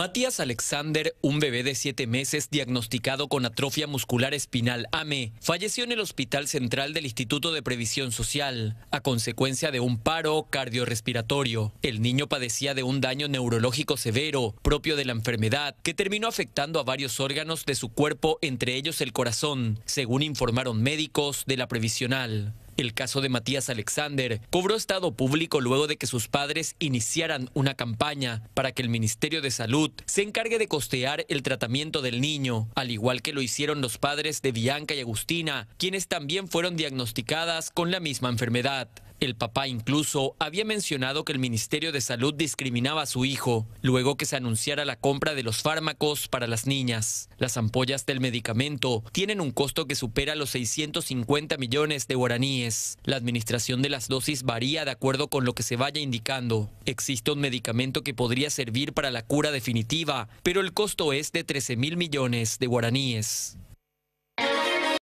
Matías Alexander, un bebé de siete meses diagnosticado con atrofia muscular espinal AME, falleció en el Hospital Central del Instituto de Previsión Social a consecuencia de un paro cardiorrespiratorio. El niño padecía de un daño neurológico severo propio de la enfermedad que terminó afectando a varios órganos de su cuerpo, entre ellos el corazón, según informaron médicos de la previsional. El caso de Matías Alexander cobró estado público luego de que sus padres iniciaran una campaña para que el Ministerio de Salud se encargue de costear el tratamiento del niño, al igual que lo hicieron los padres de Bianca y Agustina, quienes también fueron diagnosticadas con la misma enfermedad. El papá incluso había mencionado que el Ministerio de Salud discriminaba a su hijo luego que se anunciara la compra de los fármacos para las niñas. Las ampollas del medicamento tienen un costo que supera los 650 millones de guaraníes. La administración de las dosis varía de acuerdo con lo que se vaya indicando. Existe un medicamento que podría servir para la cura definitiva, pero el costo es de 13 mil millones de guaraníes.